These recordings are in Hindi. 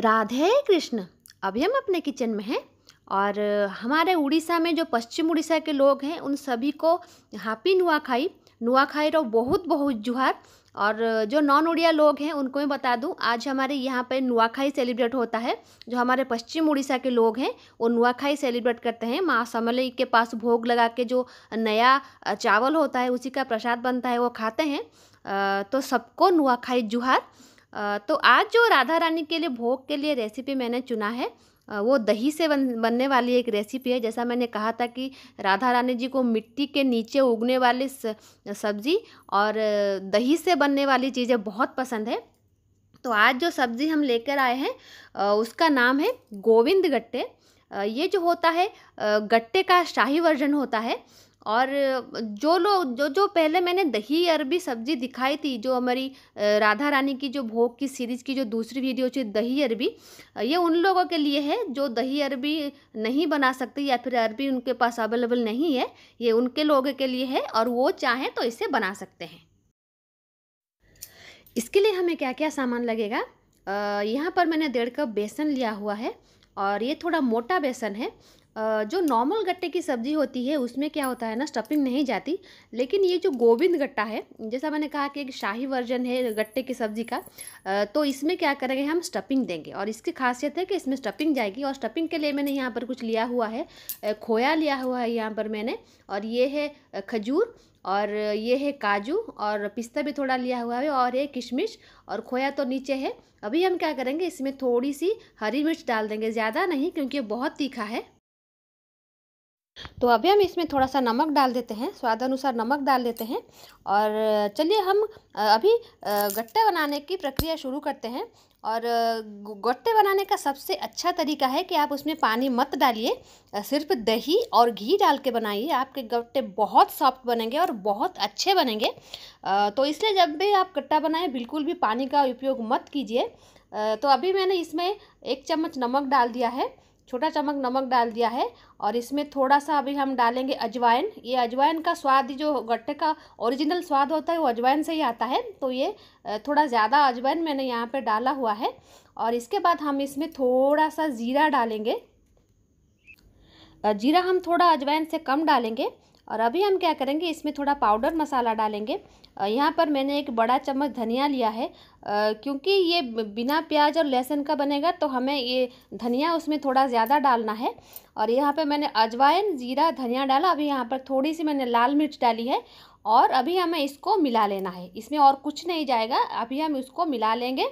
राधे कृष्ण अभी हम अपने किचन में हैं और हमारे उड़ीसा में जो पश्चिम उड़ीसा के लोग हैं उन सभी को हैप्पी नुआखाई नुआखाई रो बहुत बहुत जुहार और जो नॉन उड़िया लोग हैं उनको मैं बता दूं आज हमारे यहाँ पे नुआखाई सेलिब्रेट होता है जो हमारे पश्चिम उड़ीसा के लोग हैं वो नुआखाई सेलिब्रेट करते हैं माँ समलई के पास भोग लगा के जो नया चावल होता है उसी का प्रसाद बनता है वो खाते हैं तो सबको नुआखाई जुहार तो आज जो राधा रानी के लिए भोग के लिए रेसिपी मैंने चुना है वो दही से बन बनने वाली एक रेसिपी है जैसा मैंने कहा था कि राधा रानी जी को मिट्टी के नीचे उगने वाली सब्ज़ी और दही से बनने वाली चीज़ें बहुत पसंद है तो आज जो सब्ज़ी हम लेकर आए हैं उसका नाम है गोविंद गट्टे ये जो होता है गट्टे का शाही वर्जन होता है और जो लोग जो जो पहले मैंने दही अरबी सब्जी दिखाई थी जो हमारी राधा रानी की जो भोग की सीरीज़ की जो दूसरी वीडियो थी दही अरबी ये उन लोगों के लिए है जो दही अरबी नहीं बना सकते या फिर अरबी उनके पास अवेलेबल नहीं है ये उनके लोगों के लिए है और वो चाहें तो इसे बना सकते हैं इसके लिए हमें क्या क्या सामान लगेगा यहाँ पर मैंने डेढ़ कप बेसन लिया हुआ है और ये थोड़ा मोटा बेसन है जो नॉर्मल गट्टे की सब्ज़ी होती है उसमें क्या होता है ना स्टफिंग नहीं जाती लेकिन ये जो गोविंद गट्टा है जैसा मैंने कहा कि एक शाही वर्जन है गट्टे की सब्ज़ी का तो इसमें क्या करेंगे हम स्टफिंग देंगे और इसकी खासियत है कि इसमें स्टफिंग जाएगी और स्टफिंग के लिए मैंने यहाँ पर कुछ लिया हुआ है खोया लिया हुआ है यहाँ पर मैंने और ये है खजूर और ये है काजू और पिस्ता भी थोड़ा लिया हुआ है और ये किशमिश और खोया तो नीचे है अभी हम क्या करेंगे इसमें थोड़ी सी हरी मिर्च डाल देंगे ज़्यादा नहीं क्योंकि बहुत तीखा है तो अभी हम इसमें थोड़ा सा नमक डाल देते हैं स्वाद अनुसार नमक डाल देते हैं और चलिए हम अभी गट्टे बनाने की प्रक्रिया शुरू करते हैं और गट्टे बनाने का सबसे अच्छा तरीका है कि आप उसमें पानी मत डालिए सिर्फ दही और घी डाल के बनाइए आपके गट्टे बहुत सॉफ्ट बनेंगे और बहुत अच्छे बनेंगे तो इसलिए जब भी आप गट्टा बनाएं बिल्कुल भी पानी का उपयोग मत कीजिए तो अभी मैंने इसमें एक चम्मच नमक डाल दिया है छोटा चमक नमक डाल दिया है और इसमें थोड़ा सा अभी हम डालेंगे अजवाइन ये अजवाइन का स्वाद जो गट्टे का ओरिजिनल स्वाद होता है वो अजवाइन से ही आता है तो ये थोड़ा ज़्यादा अजवाइन मैंने यहाँ पे डाला हुआ है और इसके बाद हम इसमें थोड़ा सा ज़ीरा डालेंगे जीरा हम थोड़ा अजवाइन से कम डालेंगे और अभी हम क्या करेंगे इसमें थोड़ा पाउडर मसाला डालेंगे यहाँ पर मैंने एक बड़ा चम्मच धनिया लिया है क्योंकि ये बिना प्याज और लहसुन का बनेगा तो हमें ये धनिया उसमें थोड़ा ज़्यादा डालना है और यहाँ पर मैंने अजवाइन जीरा धनिया डाला अभी यहाँ पर थोड़ी सी मैंने लाल मिर्च डाली है और अभी हमें इसको मिला लेना है इसमें और कुछ नहीं जाएगा अभी हम इसको मिला लेंगे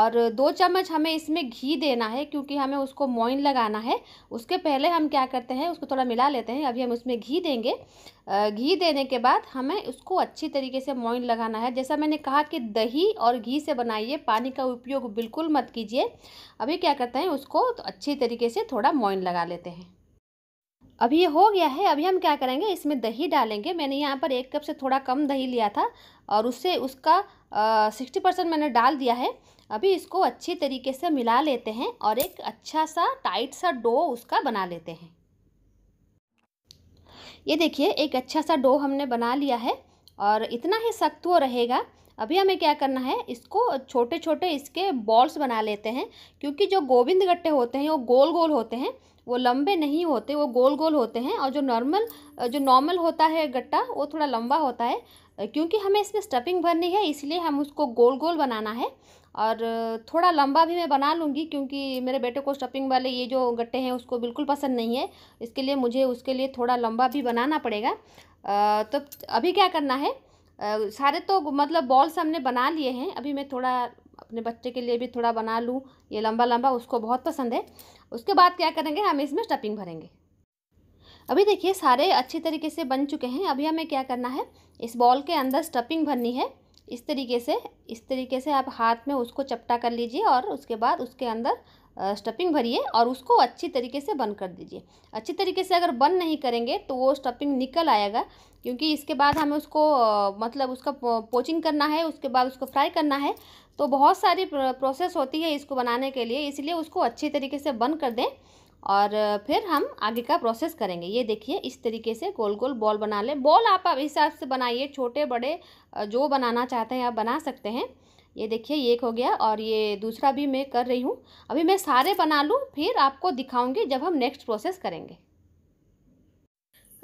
और दो चम्मच हमें इसमें घी देना है क्योंकि हमें उसको मोइन लगाना है उसके पहले हम क्या करते हैं उसको थोड़ा मिला लेते हैं अभी हम उसमें घी देंगे घी देने के बाद हमें उसको अच्छी तरीके से मोइन लगाना है जैसा मैंने कहा कि दही और घी से बनाइए पानी का उपयोग बिल्कुल मत कीजिए अभी क्या करते हैं उसको तो अच्छी तरीके से थोड़ा मोइन लगा लेते हैं अभी ये हो गया है अभी हम क्या करेंगे इसमें दही डालेंगे मैंने यहाँ पर एक कप से थोड़ा कम दही लिया था और उससे उसका सिक्सटी परसेंट मैंने डाल दिया है अभी इसको अच्छी तरीके से मिला लेते हैं और एक अच्छा सा टाइट सा डो उसका बना लेते हैं ये देखिए एक अच्छा सा डो हमने बना लिया है और इतना ही सख्त वो रहेगा अभी हमें क्या करना है इसको छोटे छोटे इसके बॉल्स बना लेते हैं क्योंकि जो गोविंद गट्टे होते हैं वो गोल गोल होते हैं वो लंबे नहीं होते वो गोल गोल होते हैं और जो नॉर्मल जो नॉर्मल होता है गट्टा वो थोड़ा लंबा होता है क्योंकि हमें इसमें स्टफिंग भरनी है इसलिए हम उसको गोल गोल बनाना है और थोड़ा लंबा भी मैं बना लूँगी क्योंकि मेरे बेटे को स्टफिंग वाले ये जो गट्टे हैं उसको बिल्कुल पसंद नहीं है इसके लिए मुझे उसके लिए थोड़ा लंबा भी बनाना पड़ेगा तो अभी क्या करना है सारे तो मतलब बॉल्स हमने बना लिए हैं अभी मैं थोड़ा अपने बच्चे के लिए भी थोड़ा बना लूँ ये लंबा लंबा उसको बहुत पसंद है उसके बाद क्या करेंगे हम इसमें स्टफिंग भरेंगे अभी देखिए सारे अच्छे तरीके से बन चुके हैं अभी हमें क्या करना है इस बॉल के अंदर स्टफिंग भरनी है इस तरीके से इस तरीके से आप हाथ में उसको चपटा कर लीजिए और उसके बाद उसके अंदर स्टफिंग भरिए और उसको अच्छी तरीके से बंद कर दीजिए अच्छी तरीके से अगर बंद नहीं करेंगे तो वो स्टफिंग निकल आएगा क्योंकि इसके बाद हमें उसको मतलब उसका पोचिंग करना है उसके बाद उसको फ्राई करना है तो बहुत सारी प्रोसेस होती है इसको बनाने के लिए इसलिए उसको अच्छी तरीके से बंद कर दें और फिर हम आगे का प्रोसेस करेंगे ये देखिए इस तरीके से गोल गोल बॉल बना लें बॉल आप हिसाब से बनाइए छोटे बड़े जो बनाना चाहते हैं आप बना सकते हैं ये देखिए ये एक हो गया और ये दूसरा भी मैं कर रही हूँ अभी मैं सारे बना लूँ फिर आपको दिखाऊँगी जब हम नेक्स्ट प्रोसेस करेंगे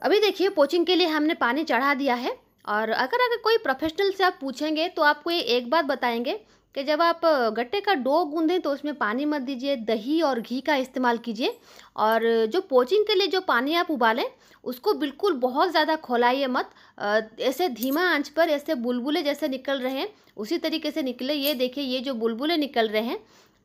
अभी देखिए पोचिंग के लिए हमने पानी चढ़ा दिया है और अगर अगर कोई प्रोफेशनल से आप पूछेंगे तो आपको ये एक बात बताएंगे कि जब आप गट्टे का डो गूंधें तो उसमें पानी मत दीजिए दही और घी का इस्तेमाल कीजिए और जो पोचिंग के लिए जो पानी आप उबालें उसको बिल्कुल बहुत ज़्यादा खोलाइए मत ऐसे धीमा आंच पर ऐसे बुलबुले जैसे निकल रहे हैं उसी तरीके से निकले ये देखिए ये जो बुलबुले निकल रहे हैं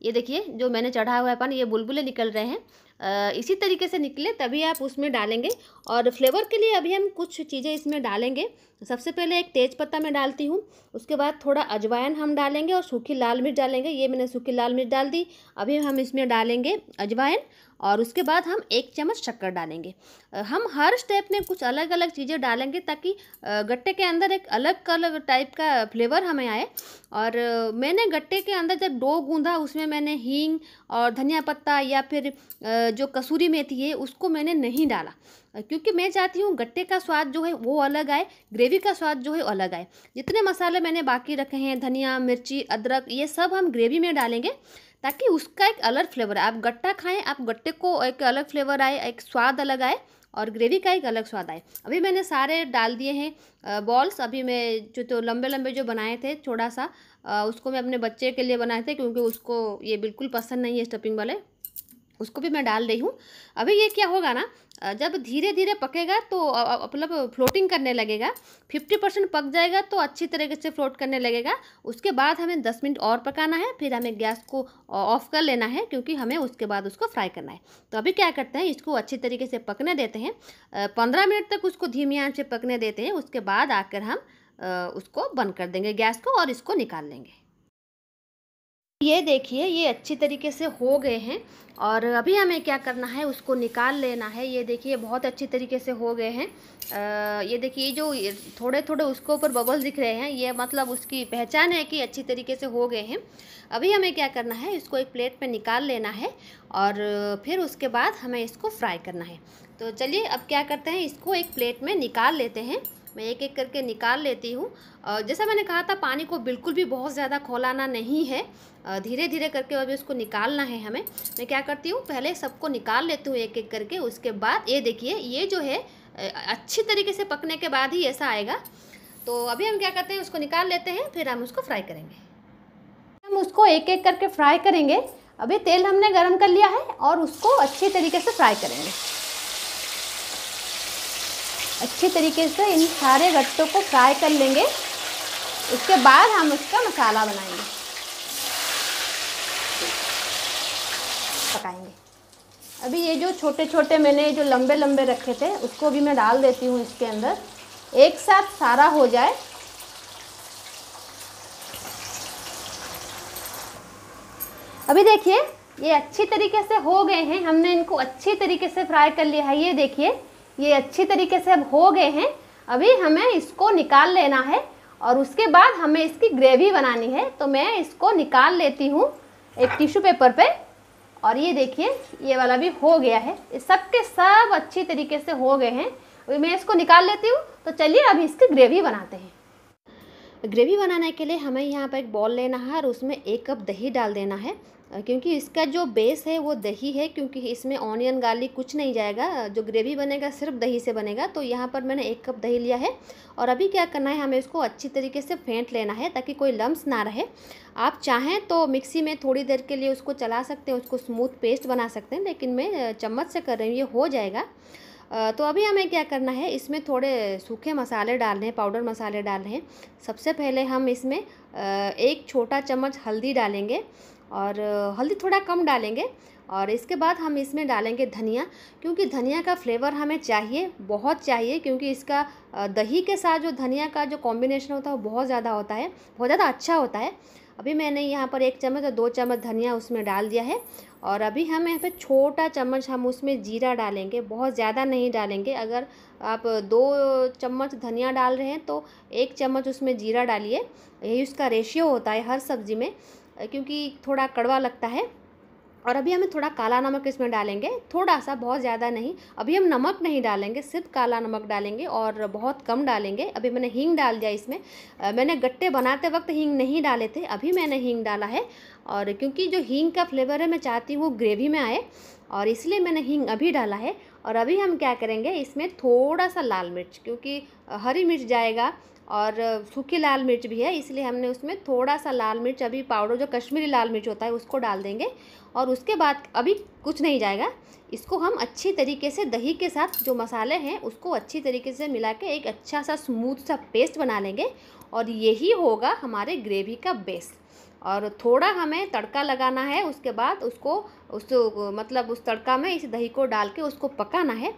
ये देखिए जो मैंने चढ़ा हुआ है पानी ये बुलबुले निकल रहे हैं इसी तरीके से निकले तभी आप उसमें डालेंगे और फ्लेवर के लिए अभी हम कुछ चीज़ें इसमें डालेंगे सबसे पहले एक तेज पत्ता मैं डालती हूँ उसके बाद थोड़ा अजवाइन हम डालेंगे और सूखी लाल मिर्च डालेंगे ये मैंने सूखी लाल मिर्च डाल दी अभी हम इसमें डालेंगे अजवाइन और उसके बाद हम एक चम्मच शक्कर डालेंगे हम हर स्टेप में कुछ अलग अलग चीज़ें डालेंगे ताकि गट्टे के अंदर एक अलग कलर टाइप का फ्लेवर हमें आए और मैंने गट्टे के अंदर जब डो गूँधा उसमें मैंने हींग और धनिया पत्ता या फिर जो कसूरी मेथी है उसको मैंने नहीं डाला क्योंकि मैं चाहती हूँ गट्टे का स्वाद जो है वो अलग आए ग्रेवी का स्वाद जो है अलग आए जितने मसाले मैंने बाकी रखे हैं धनिया मिर्ची अदरक ये सब हम ग्रेवी में डालेंगे ताकि उसका एक अलग फ्लेवर आए आप गट्टा खाएं आप गट्टे को एक अलग फ्लेवर आए एक स्वाद अलग आए और ग्रेवी का एक अलग स्वाद आए अभी मैंने सारे डाल दिए हैं बॉल्स अभी मैं जो तो लंबे लंबे जो बनाए थे थोड़ा सा उसको मैं अपने बच्चे के लिए बनाए थे क्योंकि उसको ये बिल्कुल पसंद नहीं है स्टफिंग वाले उसको भी मैं डाल रही हूँ अभी ये क्या होगा ना जब धीरे धीरे पकेगा तो मतलब फ्लोटिंग करने लगेगा फिफ्टी परसेंट पक जाएगा तो अच्छी तरीके से फ्लोट करने लगेगा उसके बाद हमें दस मिनट और पकाना है फिर हमें गैस को ऑफ कर लेना है क्योंकि हमें उसके बाद उसको फ्राई करना है तो अभी क्या करते हैं इसको अच्छी तरीके से पकने देते हैं पंद्रह मिनट तक उसको धीमी आँच से पकने देते हैं उसके बाद आकर हम उसको बंद कर देंगे गैस को और इसको निकाल लेंगे ये देखिए ये अच्छी तरीके से हो गए हैं और अभी हमें क्या करना है उसको निकाल लेना है ये देखिए बहुत अच्छी तरीके से हो गए हैं आ, ये देखिए जो थोड़े थोड़े उसके ऊपर बबल दिख रहे हैं ये मतलब उसकी पहचान है कि अच्छी तरीके से हो गए हैं अभी हमें क्या करना है इसको एक प्लेट में निकाल लेना है और फिर उसके बाद हमें इसको फ्राई करना है तो चलिए अब क्या करते हैं इसको एक प्लेट में निकाल लेते हैं मैं एक एक करके निकाल लेती हूँ जैसा मैंने कहा था पानी को बिल्कुल भी बहुत ज़्यादा खोलाना नहीं है धीरे धीरे करके अभी उसको निकालना है हमें मैं क्या करती हूँ पहले सबको निकाल लेती हूँ एक एक करके उसके बाद ये देखिए ये जो है अच्छी तरीके से पकने के बाद ही ऐसा आएगा तो अभी हम क्या करते हैं उसको निकाल लेते हैं फिर हम उसको फ्राई करेंगे हम उसको एक एक करके फ्राई करेंगे अभी तेल हमने गर्म कर लिया है और उसको अच्छी तरीके से फ्राई करेंगे अच्छी तरीके से इन सारे गट्टों को फ्राई कर लेंगे उसके बाद हम उसका मसाला बनाएंगे पकाएंगे अभी ये जो छोटे छोटे मैंने जो लंबे लंबे रखे थे उसको भी मैं डाल देती हूँ इसके अंदर एक साथ सारा हो जाए अभी देखिए ये अच्छी तरीके से हो गए हैं हमने इनको अच्छी तरीके से फ्राई कर लिया है ये देखिए ये अच्छी तरीके से अब हो गए हैं अभी हमें इसको निकाल लेना है और उसके बाद हमें इसकी ग्रेवी बनानी है तो मैं इसको निकाल लेती हूँ एक टिश्यू पेपर पे और ये देखिए ये वाला भी हो गया है सब के सब अच्छी तरीके से हो गए हैं मैं इसको निकाल लेती हूँ तो चलिए अभी इसकी ग्रेवी बनाते हैं ग्रेवी बनाने के लिए हमें यहाँ पर एक बॉल लेना है और उसमें एक कप दही डाल देना है क्योंकि इसका जो बेस है वो दही है क्योंकि इसमें ऑनियन गार्लिक कुछ नहीं जाएगा जो ग्रेवी बनेगा सिर्फ दही से बनेगा तो यहाँ पर मैंने एक कप दही लिया है और अभी क्या करना है हमें इसको अच्छी तरीके से फेंट लेना है ताकि कोई लम्स ना रहे आप चाहें तो मिक्सी में थोड़ी देर के लिए उसको चला सकते हैं उसको स्मूथ पेस्ट बना सकते हैं लेकिन मैं चम्मच से कर रही हूँ ये हो जाएगा तो अभी हमें क्या करना है इसमें थोड़े सूखे मसाले डालने हैं पाउडर मसाले डालने हैं सबसे पहले हम इसमें एक छोटा चम्मच हल्दी डालेंगे और हल्दी थोड़ा कम डालेंगे और इसके बाद हम इसमें डालेंगे धनिया क्योंकि धनिया का फ्लेवर हमें चाहिए बहुत चाहिए क्योंकि इसका दही के साथ जो धनिया का जो कॉम्बिनेशन होता है वो बहुत ज़्यादा होता है बहुत ज़्यादा अच्छा होता है अभी मैंने यहाँ पर एक चम्मच और दो चम्मच धनिया उसमें डाल दिया है और अभी हम यहाँ पे छोटा चम्मच हम उसमें जीरा डालेंगे बहुत ज़्यादा नहीं डालेंगे अगर आप दो चम्मच धनिया डाल रहे हैं तो एक चम्मच उसमें जीरा डालिए यही उसका रेशियो होता है हर सब्ज़ी में क्योंकि थोड़ा कड़वा लगता है और अभी हमें थोड़ा काला नमक इसमें डालेंगे थोड़ा सा बहुत ज़्यादा नहीं अभी हम नमक नहीं डालेंगे सिर्फ काला नमक डालेंगे और बहुत कम डालेंगे अभी मैंने हींग डाल दिया इसमें मैंने गट्टे बनाते वक्त हींग नहीं डाले थे अभी मैंने हींग डाला है और क्योंकि जो हींग का फ्लेवर है मैं चाहती हूँ वो ग्रेवी में आए और इसलिए मैंने हींग अभी डाला है और अभी हम क्या करेंगे इसमें थोड़ा सा लाल मिर्च क्योंकि हरी मिर्च जाएगा और सूखी लाल मिर्च भी है इसलिए हमने उसमें थोड़ा सा लाल मिर्च अभी पाउडर जो कश्मीरी लाल मिर्च होता है उसको डाल देंगे और उसके बाद अभी कुछ नहीं जाएगा इसको हम अच्छी तरीके से दही के साथ जो मसाले हैं उसको अच्छी तरीके से मिला के एक अच्छा सा स्मूथ सा पेस्ट बना लेंगे और यही होगा हमारे ग्रेवी का बेस और थोड़ा हमें तड़का लगाना है उसके बाद उसको उस मतलब उस तड़का में इस दही को डाल के उसको पकाना है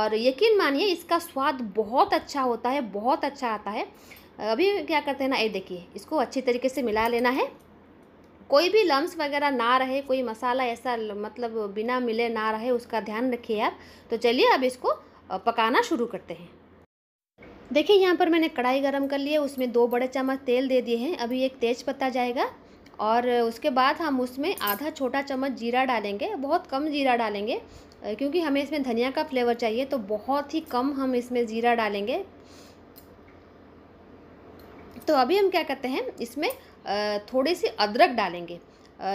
और यकीन मानिए इसका स्वाद बहुत अच्छा होता है बहुत अच्छा आता है अभी क्या करते हैं ना ये देखिए इसको अच्छी तरीके से मिला लेना है कोई भी लम्स वगैरह ना रहे कोई मसाला ऐसा मतलब बिना मिले ना रहे उसका ध्यान रखिए आप तो चलिए अब इसको पकाना शुरू करते हैं देखिए यहाँ पर मैंने कढ़ाई गरम कर ली है उसमें दो बड़े चम्मच तेल दे दिए हैं अभी एक तेज पत्ता जाएगा और उसके बाद हम उसमें आधा छोटा चम्मच जीरा डालेंगे बहुत कम जीरा डालेंगे क्योंकि हमें इसमें धनिया का फ्लेवर चाहिए तो बहुत ही कम हम इसमें ज़ीरा डालेंगे तो अभी हम क्या करते हैं इसमें थोड़े से अदरक डालेंगे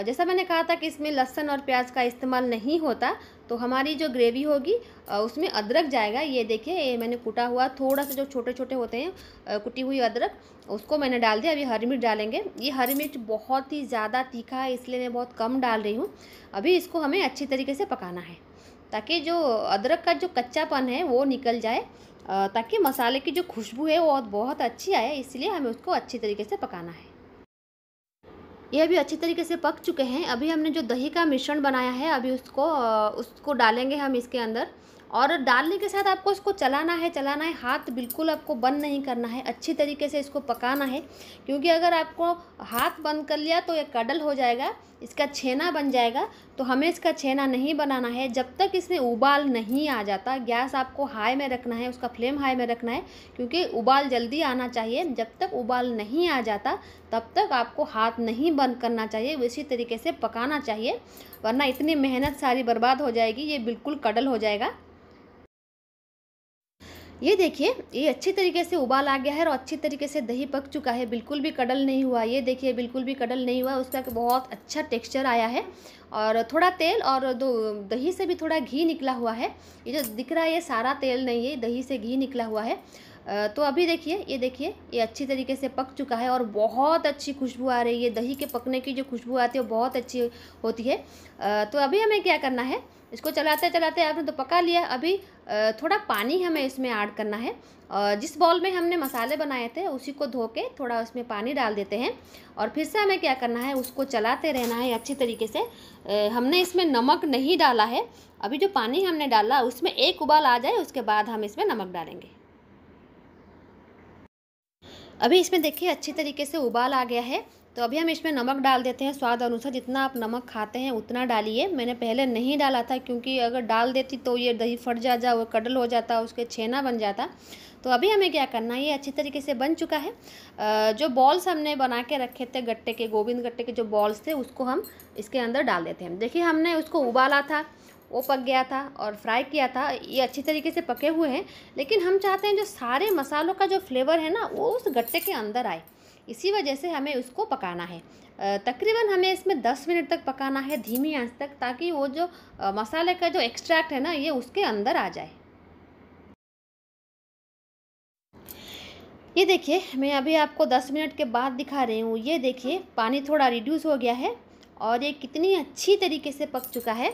जैसा मैंने कहा था कि इसमें लहसन और प्याज का इस्तेमाल नहीं होता तो हमारी जो ग्रेवी होगी उसमें अदरक जाएगा ये देखिए ये मैंने कुटा हुआ थोड़ा सा जो छोटे छोटे होते हैं कुटी हुई अदरक उसको मैंने डाल दिया अभी हरी मिर्च डालेंगे ये हरी मिर्च बहुत ही ज़्यादा तीखा है इसलिए मैं बहुत कम डाल रही हूँ अभी इसको हमें अच्छी तरीके से पकाना है ताकि जो अदरक का जो कच्चापन है वो निकल जाए ताकि मसाले की जो खुशबू है वो बहुत अच्छी आए इसलिए हमें उसको अच्छी तरीके से पकाना है ये अभी अच्छी तरीके से पक चुके हैं अभी हमने जो दही का मिश्रण बनाया है अभी उसको उसको डालेंगे हम इसके अंदर और डालने के साथ आपको इसको चलाना है चलाना है हाथ बिल्कुल आपको बंद नहीं करना है अच्छी तरीके से इसको पकाना है क्योंकि अगर आपको हाथ बंद कर लिया तो ये कडल हो जाएगा इसका छेना बन जाएगा तो हमें इसका छेना नहीं बनाना है जब तक इसमें उबाल नहीं आ जाता गैस आपको हाई में रखना है उसका फ्लेम हाई में रखना है क्योंकि उबाल जल्दी आना चाहिए जब तक उबाल नहीं आ जाता तब तक आपको हाथ नहीं बंद करना चाहिए उसी तरीके से पकाना चाहिए वरना इतनी मेहनत सारी बर्बाद हो जाएगी ये बिल्कुल कडल हो जाएगा ये देखिए ये अच्छी तरीके से उबाल आ गया है और अच्छी तरीके से दही पक चुका है बिल्कुल भी कड़ल नहीं हुआ ये देखिए बिल्कुल भी कड़ल नहीं हुआ उसका बहुत अच्छा टेक्सचर आया है और थोड़ा तेल और दो दही से भी थोड़ा घी निकला हुआ है ये जो दिख रहा है ये सारा तेल नहीं है दही से घी निकला हुआ है तो अभी देखिए ये देखिए ये अच्छी तरीके से पक चुका है और बहुत अच्छी खुशबू आ रही है दही के पकने की जो खुशबू आती है वो बहुत अच्छी होती है तो अभी हमें क्या करना है इसको चलाते चलाते आपने तो पका लिया अभी थोड़ा पानी हमें इसमें ऐड करना है और जिस बॉल में हमने मसाले बनाए थे उसी को धो के थोड़ा उसमें पानी डाल देते हैं और फिर से हमें क्या करना है उसको चलाते रहना है अच्छी तरीके से हमने इसमें नमक नहीं डाला है अभी जो पानी हमने डाला उसमें एक उबाल आ जाए उसके बाद हम इसमें नमक डालेंगे अभी इसमें देखिए अच्छी तरीके से उबाल आ गया है तो अभी हम इसमें नमक डाल देते हैं स्वाद अनुसार जितना आप नमक खाते हैं उतना डालिए मैंने पहले नहीं डाला था क्योंकि अगर डाल देती तो ये दही फट जाता वो कडल हो जाता उसके छेना बन जाता तो अभी हमें क्या करना है ये अच्छी तरीके से बन चुका है जो बॉल्स हमने बना के रखे थे गट्टे के गोविंद गट्टे के जो बॉल्स थे उसको हम इसके अंदर डाल देते हैं देखिए हमने उसको उबाला था वो पक गया था और फ्राई किया था ये अच्छी तरीके से पके हुए हैं लेकिन हम चाहते हैं जो सारे मसालों का जो फ्लेवर है ना वो उस गट्टे के अंदर आए इसी वजह से हमें उसको पकाना है तकरीबन हमें इसमें 10 मिनट तक पकाना है धीमी आंच तक ताकि वो जो मसाले का जो एक्सट्रैक्ट है ना ये उसके अंदर आ जाए ये देखिए मैं अभी आपको 10 मिनट के बाद दिखा रही हूँ ये देखिए पानी थोड़ा रिड्यूस हो गया है और ये कितनी अच्छी तरीके से पक चुका है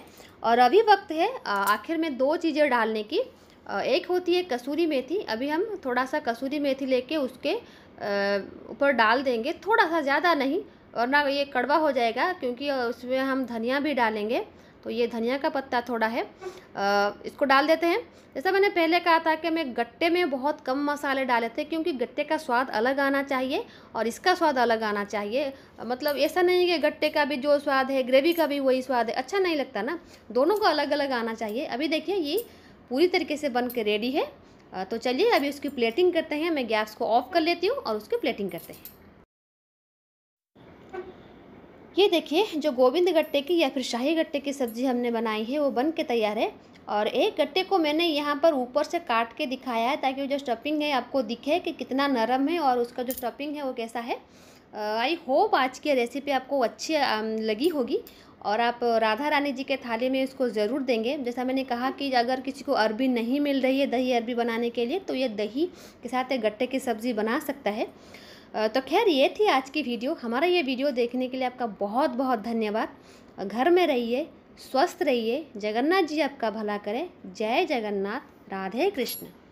और अभी वक्त है आखिर में दो चीज़ें डालने की एक होती है कसूरी मेथी अभी हम थोड़ा सा कसूरी मेथी लेके उसके ऊपर डाल देंगे थोड़ा सा ज़्यादा नहीं और ना ये कड़वा हो जाएगा क्योंकि उसमें हम धनिया भी डालेंगे तो ये धनिया का पत्ता थोड़ा है आ, इसको डाल देते हैं जैसा मैंने पहले कहा था कि मैं गट्टे में बहुत कम मसाले डाले थे क्योंकि गट्टे का स्वाद अलग आना चाहिए और इसका स्वाद अलग आना चाहिए मतलब ऐसा नहीं कि गट्टे का भी जो स्वाद है ग्रेवी का भी वही स्वाद है अच्छा नहीं लगता ना दोनों को अलग अलग आना चाहिए अभी देखिए ये पूरी तरीके से बन के रेडी है तो चलिए अभी उसकी प्लेटिंग करते हैं मैं गैस को ऑफ कर लेती हूँ और उसकी प्लेटिंग करते हैं ये देखिए जो गोविंद गट्टे की या फिर शाही गट्टे की सब्ज़ी हमने बनाई है वो बन के तैयार है और एक गट्टे को मैंने यहाँ पर ऊपर से काट के दिखाया है ताकि जो स्टफिंग है आपको दिखे कि कितना नरम है और उसका जो स्टफिंग है वो कैसा है आई होप आज की रेसिपी आपको अच्छी लगी होगी और आप राधा रानी जी के थाली में इसको ज़रूर देंगे जैसा मैंने कहा कि अगर किसी को अरबी नहीं मिल रही है दही अरबी बनाने के लिए तो ये दही के साथ गट्टे की सब्ज़ी बना सकता है तो खैर ये थी आज की वीडियो हमारा ये वीडियो देखने के लिए आपका बहुत बहुत धन्यवाद घर में रहिए स्वस्थ रहिए जगन्नाथ जी आपका भला करें जय जगन्नाथ राधे कृष्ण